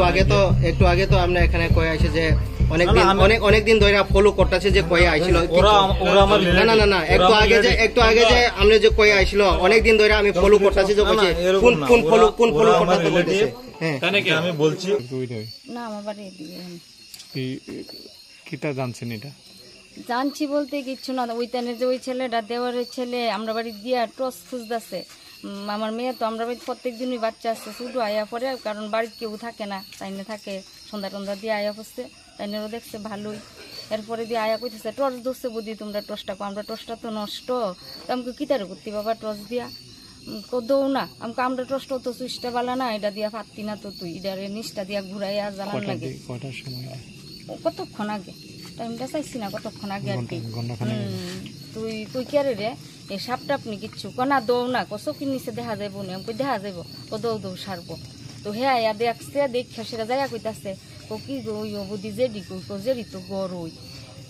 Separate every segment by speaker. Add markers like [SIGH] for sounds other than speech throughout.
Speaker 1: একটু আগে তো একটু আগে তো আমরা এখানে কয়ে আসে যে অনেকদিন অনেকদিন না না একটু আগে যে একটু আগে যে যে আইছিল ধরে আমি ফলো করতেছি যে কোন কোন ফলো কোন ফলো হ্যাঁ। জানছেন এটা
Speaker 2: জানছি বলতে কিচ্ছু না ওই তানে যে ওই ছেলেটা দেওয়ারের ছেলে আমরা বাড়ি দিয়া টস খুঁজতেছে আমার মেয়ে তো আমরা বাড়ির প্রত্যেক দিনই বাচ্চা আসছে শুধু আয়া পরে কারণ বাড়ির কেউ থাকে না তাই না থাকে সন্ধ্যা টন্ধা দিয়ে আয়া পড়ছে তাই না দেখছে ভালোই এরপরে দিয়ে আয়া কইতেছে টর্চ ধরছে বুদ্ধি তোমরা টর্চটা কো আমরা টর্চটা তো নষ্ট তো আমাকে কী তার করতে বাবা টর্চ দিয়া দৌ না আমাকে আমরা টর্চটা তো সুইচটা বালা না এটা দিয়া ফাটতি না তো তুই এটা নিচটা দিয়া ঘুরাইয়া জানান লাগে কতক্ষণ আগে টাইমটা চাইছি না কতক্ষণ আগে আর কি তুই তুই কি রে এ সাপ টাপ নি কিচ্ছু কনা দৌ না কচকির নিচে দেখা যাইব নি আমি দেখা যাইব ও দৌ দৌ সারবো তো হ্যাঁ ইয়া দেখছে দেখা সেটা যাইয়া কইতাছে ও কি গই ও বুদি জেডি কই কো জেডি তো গরই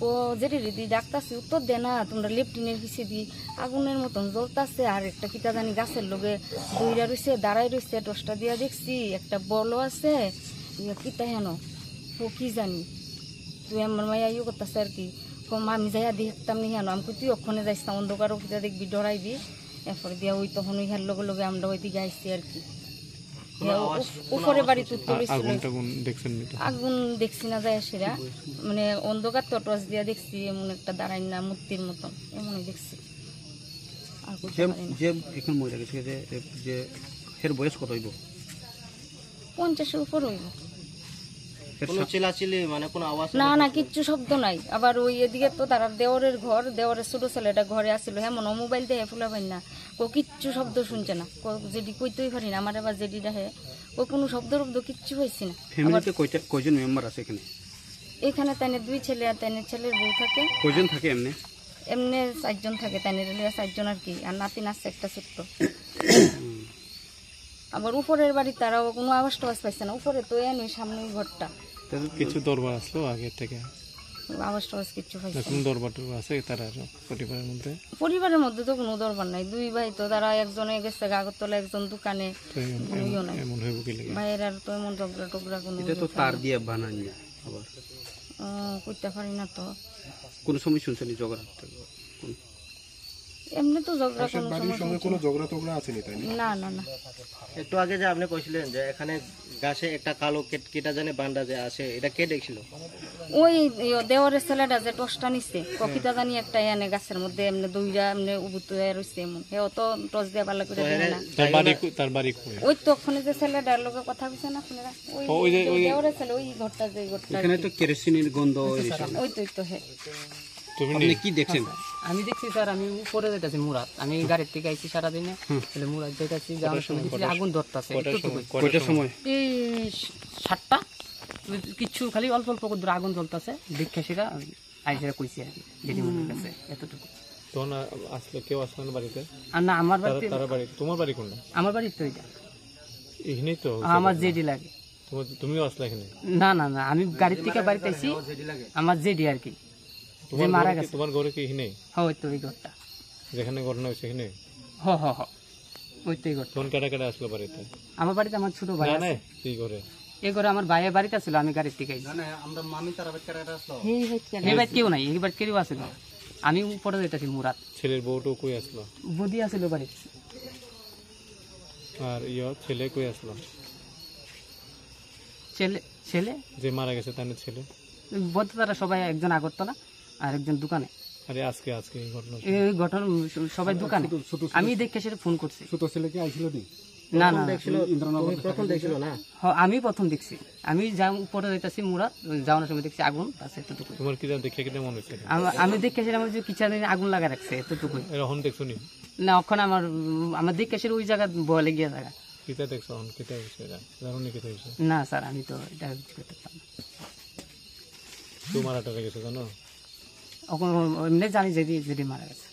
Speaker 2: ও জেডি রেডি ডাকতাছে উত্তর দে না তোমরা লেফটিনের পিছিয়ে দি আগুনের মতন জ্বলতাছে আর একটা কিতা জানি গাছের লোকে দইরা রয়েছে দাঁড়াই রয়েছে দশটা দিয়া দেখছি একটা বলও আছে ইয়া কিতা হেন ও কি জানি তুই আমার মাইয়া ইয়ে করতেছে আর কি কম আমি আদি দেখতাম নি হেন আমি তুই ওখানে যাইস অন্ধকারও কিতা দেখবি ডরাইবি এরপরে দিয়া ওই তখন ওই হার লগে লগে আমরা ওই দিকে আইসি আর কি উপরে বাড়ি আগুন দেখছি না যায় সেরা মানে অন্ধকার তো টস দিয়া দেখছি এমন একটা দাঁড়াই না মূর্তির মতন এমন দেখছি পঞ্চাশের উপর হইব
Speaker 1: মানে না
Speaker 2: না কিচ্ছু শব্দ নাই আবার ওই এদিকে তো তারা দেওরের ঘর ছোট ছেলেটা ঘরে হ্যাঁ, মোবাইল না কিচ্ছু শব্দ শুনছে না কইতেই আমার আবার কোনো শব্দ শব্দ কিচ্ছু হয়েছে না এখানে তাইনে দুই ছেলে আর ছেলের বউ থাকে থাকে এমনি চারজন থাকে চারজন আর কি আর নাতিন আছে একটা ছোট্ট [COUGHS] আবার উপরের বাড়ি তারাও কোনো আওয়াজ টাওয়াজ পাইছে না উপরে তো এনে সামনে ঘরটা
Speaker 1: কিছু দরবার আসলো আগের থেকে
Speaker 2: টাওয়াজ কিছু পরিবারের মধ্যে তো কোনো দরবার নাই দুই ভাই তো তারা একজনে গেছে আগরতলা একজন দোকানে এমন হইব ভাইয়ের আর তো এমন ঝগড়া টগড়া কোনো তার
Speaker 1: দিয়ে বানান না আবার
Speaker 2: করতে পারি না তো
Speaker 1: কোনো সময় শুনছেন ঝগড়া কোন
Speaker 2: এমনি তো ঝগড়া কোনো সঙ্গে কোনো
Speaker 1: ঝগড়া টগড়া আছে নি তাই না না না একটু আগে যে আপনি কইছিলেন যে এখানে গাছে একটা কালো কেটা জানে বান্ডা যে আছে এটা কে দেখছিল
Speaker 2: ওই দেওয়ারের ছেলেটা যে টসটা নিছে কফিটা জানি একটা এনে গাছের মধ্যে এমনি দুইটা এমনি উবুত রয়েছে এমন হেও তো টস দিয়ে ভালো করে ওই তো ওখানে যে ছেলেটার লোকে কথা কইছে না আপনারা ওই দেওয়ারের ছেলে ওই ঘরটা যে ঘরটা এখানে তো
Speaker 1: কেরোসিনের গন্ধ ওই তো তো হে আচ্ছা। আমি দেখছি স্যার আমি উপরে যাইতাছি মুরাদ আমি গাড়ির থেকে আইছি সারাদিনে মুরাদ যাইতাছি আগুন ধরতেছে সময় এই সাতটা কিছু খালি অল্প অল্প আগুন জ্বলতেছে দীক্ষা শিখা আইসিরা কইছে কাছে এতটুকু আমার বাড়িতে আমার তুমিও না না না আমি থেকে বাড়িতে আর কি মারা তোমার হ্যাঁ, যেখানে হ হ কেটে বাড়িতে আমার ছোট ভাই আমার ভাইয়ের বাড়িতে আমি গাড়ির মানে কেউ নাই এই কেউ আসলো আমি উপরে যেতেছি ছেলের বউটো কই আসলো বুদি আসলো বাড়ি আর ইয় ছেলে কই আসলো ছেলে ছেলে যে মারা গেছে তার ছেলে বলতে তারা সবাই একজন আগরতলা আর একজন দোকানে আরে আজকে আজকে এই ঘটনা এই ঘটনা সবাই দোকানে আমি দেখে সেটা ফোন করছি ছোট ছেলে কি আইছিল দি না না আমি প্রথম দেখছি আমি যা উপরে মুরা যাওয়ার সময় দেখছি আগুন দেখে আমি দেখেছিলাম যে আগুন লাগা রাখছে না এখন আমার আমার ওই জায়গা বলে জায়গা দেখছো না স্যার আমি তো এটা জানো এমনি জানি যেদি যদি মারা গেছে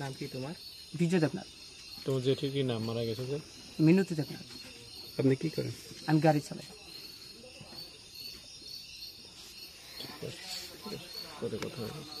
Speaker 1: নাম কি তোমার বিজয় দেবনাথ তো জেঠির কি নাম মারা গেছে স্যার মিনতি থাকে আপনি কি করেন আমি গাড়ি চালাই কথা